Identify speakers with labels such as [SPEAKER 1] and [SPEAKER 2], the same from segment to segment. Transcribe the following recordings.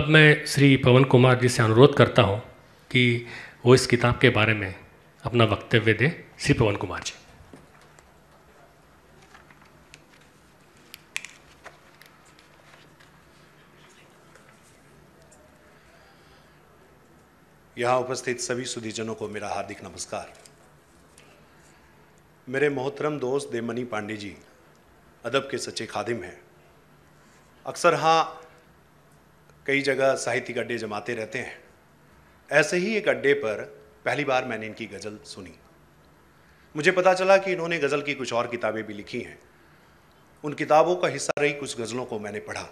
[SPEAKER 1] अब मैं श्री पवन कुमार जी से अनुरोध करता हूँ कि वो इस किताब के बारे में अपना वक्तव्य दें श्री पवन कुमार जी यहाँ उपस्थित सभी सुधीजनों को मेरा हार्दिक नमस्कार मेरे मोहतरम दोस्त देवमणि पांडे जी अदब के सच्चे खादिम हैं अक्सर हाँ कई जगह साहित्यिक अड्डे जमाते रहते हैं ऐसे ही एक अड्डे पर पहली बार मैंने इनकी गज़ल सुनी मुझे पता चला कि इन्होंने गज़ल की कुछ और किताबें भी लिखी हैं उन किताबों का हिस्सा रही कुछ गज़लों को मैंने पढ़ा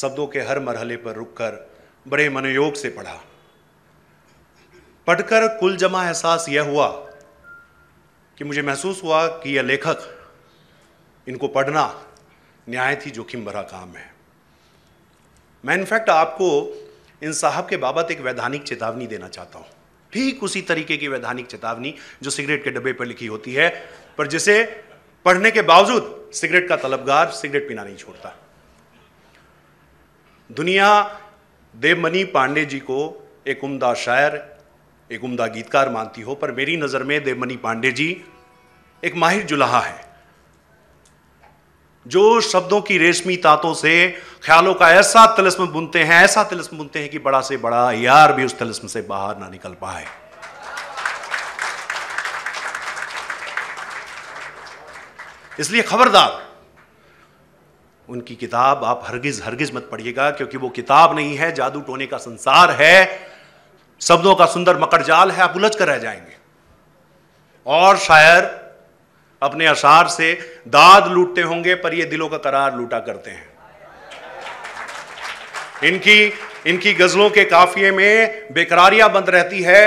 [SPEAKER 1] शब्दों के हर मरहले पर रुककर बड़े मनोयोग से पढ़ा पढ़कर कुल जमा एहसास यह हुआ कि मुझे महसूस हुआ कि यह लेखक इनको पढ़ना न्याय ही जोखिम भरा काम है मैं इनफैक्ट आपको इन साहब के बाबत एक वैधानिक चेतावनी देना चाहता हूं ठीक उसी तरीके की वैधानिक चेतावनी जो सिगरेट के डब्बे पर लिखी होती है पर जिसे पढ़ने के बावजूद सिगरेट का तलबगार सिगरेट पीना नहीं छोड़ता दुनिया देवमणि पांडे जी को एक उम्दा शायर एक उम्दा गीतकार मानती हो पर मेरी नज़र में देवमणि पांडे जी एक माहिर जुलाहा है जो शब्दों की रेशमी तातों से ख्यालों का ऐसा तिलस्म बुनते हैं ऐसा तिलस्म बुनते हैं कि बड़ा से बड़ा यार भी उस तिलस्म से बाहर ना निकल पाए इसलिए खबरदार उनकी किताब आप हरगिज हरगिज मत पढ़िएगा क्योंकि वो किताब नहीं है जादू टोने का संसार है शब्दों का सुंदर मकड़जाल है आप उलझ कर रह जाएंगे और शायर अपने अशार से दाद लूटते होंगे पर ये दिलों का करार लूटा करते हैं इनकी इनकी गजलों के काफिए में बेकरारियां बंद रहती है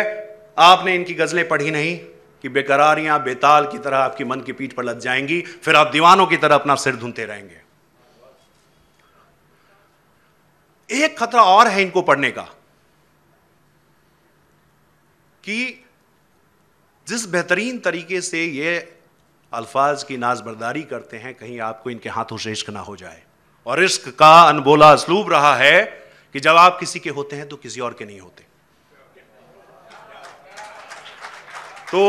[SPEAKER 1] आपने इनकी गजलें पढ़ी नहीं कि बेकरारियां बेताल की तरह आपकी मन की पीठ पर लग जाएंगी फिर आप दीवानों की तरह अपना सिर धुनते रहेंगे एक खतरा और है इनको पढ़ने का कि जिस बेहतरीन तरीके से ये अल्फाज की नाजबरदारी करते हैं कहीं आपको इनके हाथों से इश्क ना हो जाए और इश्क का अनबोला असलूब रहा है कि जब आप किसी के होते हैं तो किसी और के नहीं होते तो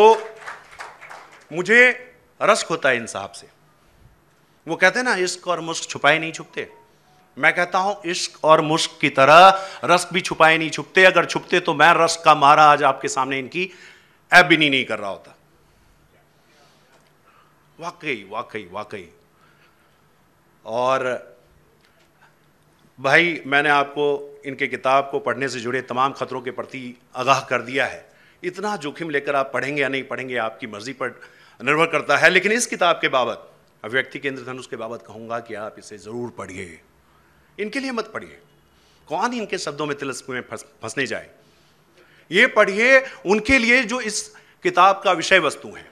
[SPEAKER 1] मुझे रस्क होता है इन साहब से वो कहते हैं ना इश्क और मुश्क छुपाए नहीं छुपते मैं कहता हूं इश्क और मुश्क की तरह रस्क भी छुपाए नहीं छुपते अगर छुपते तो मैं रस्क का मारा आज आपके सामने इनकी एबिनी नहीं कर रहा होता वाकई वाकई वाकई और भाई मैंने आपको इनके किताब को पढ़ने से जुड़े तमाम ख़तरों के प्रति आगाह कर दिया है इतना जोखिम लेकर आप पढ़ेंगे या नहीं पढ़ेंगे आपकी मर्ज़ी पर निर्भर करता है लेकिन इस किताब के बाबत अभिव्यक्ति केंद्र धनुष के बाबत कहूँगा कि आप इसे ज़रूर पढ़िए इनके लिए मत पढ़िए कौन इनके शब्दों में तिलस्म में फंसने जाए ये पढ़िए उनके लिए जो इस किताब का विषय वस्तु है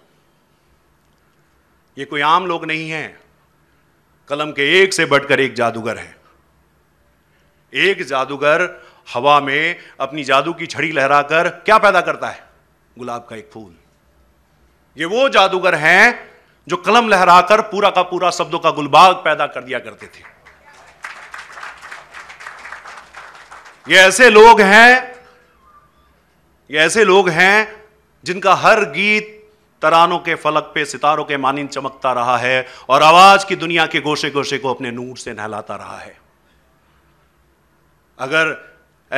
[SPEAKER 1] ये कोई आम लोग नहीं है कलम के एक से बढ़कर एक जादूगर है एक जादूगर हवा में अपनी जादू की छड़ी लहराकर क्या पैदा करता है गुलाब का एक फूल ये वो जादूगर हैं जो कलम लहराकर पूरा का पूरा शब्दों का गुलबाग पैदा कर दिया करते थे ये ऐसे लोग हैं ये ऐसे लोग हैं जिनका हर गीत तरानों के फलक पे सितारों के मानिन चमकता रहा है और आवाज की दुनिया के गोशे गोशे को अपने नूर से नहलाता रहा है अगर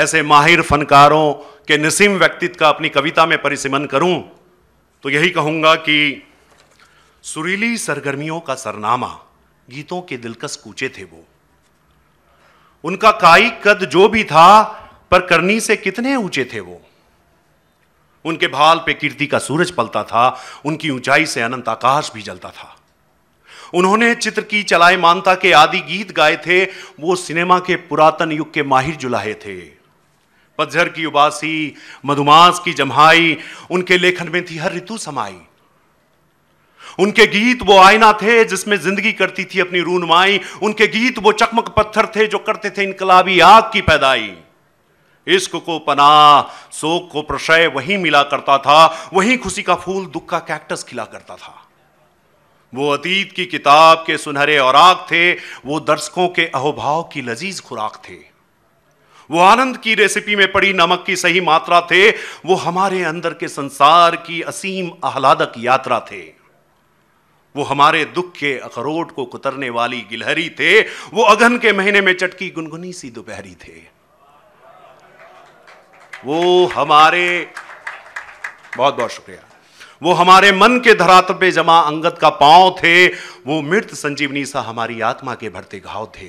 [SPEAKER 1] ऐसे माहिर फनकारों के नसीम व्यक्तित्व का अपनी कविता में परिसिमन करूं तो यही कहूंगा कि सुरीली सरगर्मियों का सरनामा गीतों के दिलकश कूचे थे वो उनका कायिक कद जो भी था पर करनी से कितने ऊंचे थे वो उनके भाल पे कीर्ति का सूरज पलता था उनकी ऊंचाई से अनंत आकाश भी जलता था उन्होंने चित्र की चलाए मानता के आदि गीत गाए थे वो सिनेमा के पुरातन युग के माहिर जुलाहे थे पतझर की उबासी मधुमास की जम्हाई उनके लेखन में थी हर ऋतु समाई उनके गीत वो आईना थे जिसमें जिंदगी करती थी अपनी रूनमाई उनके गीत वो चकमक पत्थर थे जो करते थे इनकलाबी आग की पैदाई इश्क को पना शोक को प्रशय वही मिला करता था वही खुशी का फूल दुख का कैक्टस खिला करता था वो अतीत की किताब के सुनहरे औराग थे वो दर्शकों के अहोभाव की लजीज खुराक थे वो आनंद की रेसिपी में पड़ी नमक की सही मात्रा थे वो हमारे अंदर के संसार की असीम आह्लादक यात्रा थे वो हमारे दुख के अखरोट को कुतरने वाली गिलहरी थे वो अगन के महीने में चटकी गुनगुनी सी दोपहरी थे वो हमारे बहुत बहुत शुक्रिया वो हमारे मन के धरातल पे जमा अंगत का पांव थे वो मृत संजीवनी सा हमारी आत्मा के भरते घाव थे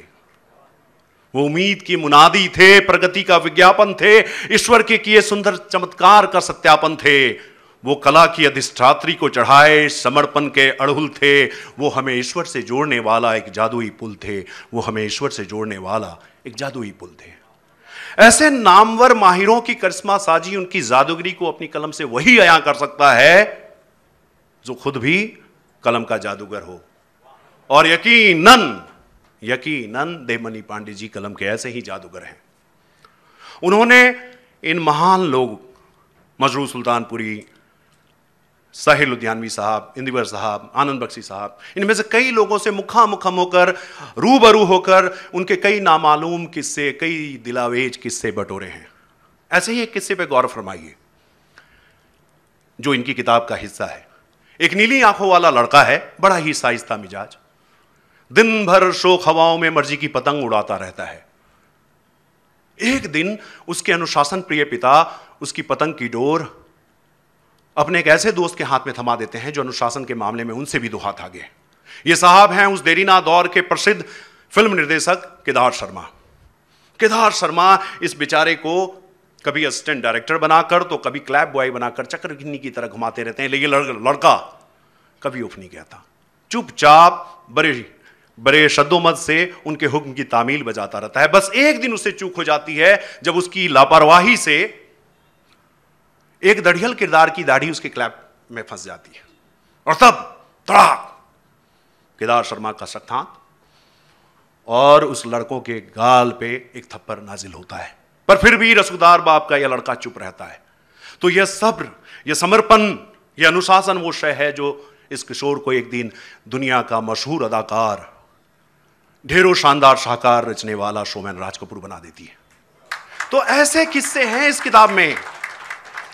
[SPEAKER 1] वो उम्मीद की मुनादी थे प्रगति का विज्ञापन थे ईश्वर के किए सुंदर चमत्कार का सत्यापन थे वो कला की अधिष्ठात्री को चढ़ाए समर्पण के अड़हुल थे वो हमें ईश्वर से जोड़ने वाला एक जादुई पुल थे वो हमें ईश्वर से जोड़ने वाला एक जादुई पुल थे ऐसे नामवर माहिरों की करिश्मा साजी उनकी जादूगरी को अपनी कलम से वही अया कर सकता है जो खुद भी कलम का जादूगर हो और यकीनन यकीनन देवमणि पांडे जी कलम के ऐसे ही जादूगर हैं उन्होंने इन महान लोग मजरू सुल्तानपुरी साहिर लुधियानवी साहब इंदिवर साहब आनंद बख्शी साहब इनमें से कई लोगों से मुखा मुखम होकर रूबरू होकर उनके कई नामालूम किस्से कई दिलावेज किस्से बटोरे हैं ऐसे ही एक किस्से पर गौर फरमाइए जो इनकी किताब का हिस्सा है एक नीली आंखों वाला लड़का है बड़ा ही साइस्ता मिजाज दिन भर शोक हवाओं में मर्जी की पतंग उड़ाता रहता है एक दिन उसके अनुशासन प्रिय पिता उसकी पतंग की डोर अपने एक ऐसे दोस्त के हाथ में थमा देते हैं जो अनुशासन के मामले में उनसे भी दो हाथ आगे ये साहब हैं उस देरीना दौर के प्रसिद्ध फिल्म निर्देशक केदार शर्मा केदार शर्मा इस बेचारे को कभी असिस्टेंट डायरेक्टर बनाकर तो कभी क्लैब बॉय बनाकर चक्रघिन्नी की तरह घुमाते रहते हैं लेकिन लड़का कभी उफ नहीं कहता चुपचाप बड़े बड़े शद्दोमद से उनके हुक्म की तामील बजाता रहता है बस एक दिन उसे चूक हो जाती है जब उसकी लापरवाही से एक दढ़ियल किरदार की दाढ़ी उसके क्लैप में फंस जाती है और तब तड़ाक केदार शर्मा का सख्त हाथ और उस लड़कों के गाल पे एक थप्पड़ नाजिल होता है पर फिर भी रसूदार बाप का यह लड़का चुप रहता है तो यह सब्र यह समर्पण यह अनुशासन वो शय है जो इस किशोर को एक दिन दुनिया का मशहूर अदाकार ढेरों शानदार शाहकार रचने वाला शोमैन राज कपूर बना देती है तो ऐसे किस्से हैं इस किताब में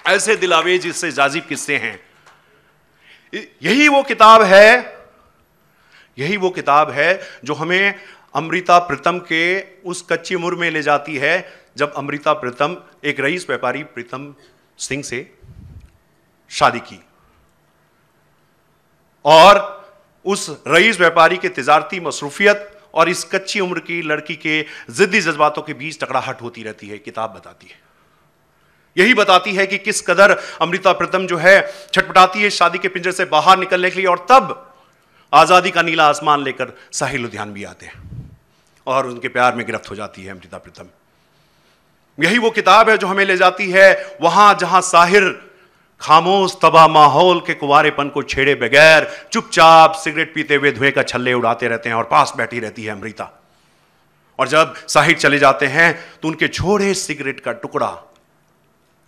[SPEAKER 1] ऐसे दिलावे जिससे जाजिब किस्से हैं यही वो किताब है यही वो किताब है जो हमें अमृता प्रीतम के उस कच्ची उम्र में ले जाती है जब अमृता प्रीतम एक रईस व्यापारी प्रीतम सिंह से शादी की और उस रईस व्यापारी के तजारती मसरूफियत और इस कच्ची उम्र की लड़की के ज़िद्दी जज्बातों के बीच टकराहट होती रहती है किताब बताती है यही बताती है कि किस कदर अमृता प्रथम जो है छटपटाती है शादी के पिंजरे से बाहर निकलने के लिए और तब आज़ादी का नीला आसमान लेकर साहिल उद्यान भी आते हैं और उनके प्यार में गिरफ्त हो जाती है अमृता प्रथम यही वो किताब है जो हमें ले जाती है वहां जहां साहिर खामोश तबाह माहौल के कुवारेपन को छेड़े बगैर चुपचाप सिगरेट पीते हुए धुएं का छल्ले उड़ाते रहते हैं और पास बैठी रहती है अमृता और जब साहिर चले जाते हैं तो उनके छोड़े सिगरेट का टुकड़ा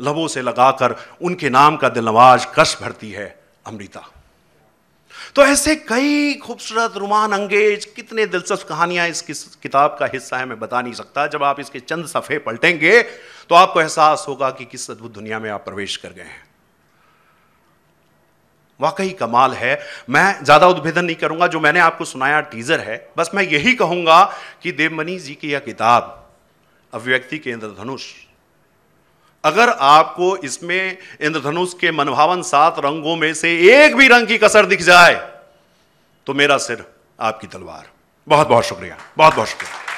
[SPEAKER 1] लबों से लगाकर उनके नाम का दिलनवाज कश भरती है अमृता तो ऐसे कई खूबसूरत रुमान अंगेज कितने दिलचस्प कहानियां इस किताब का हिस्सा है मैं बता नहीं सकता जब आप इसके चंद सफ़े पलटेंगे तो आपको एहसास होगा कि किस अद्भुत दुनिया में आप प्रवेश कर गए हैं वाकई कमाल है मैं ज़्यादा उद्भेदन नहीं करूंगा जो मैंने आपको सुनाया टीज़र है बस मैं यही कहूंगा कि देवमणि जी की यह किताब अभिव्यक्ति के इंद्रधनुष अगर आपको इसमें इंद्रधनुष के मनभावन सात रंगों में से एक भी रंग की कसर दिख जाए तो मेरा सिर आपकी तलवार बहुत बहुत शुक्रिया बहुत बहुत शुक्रिया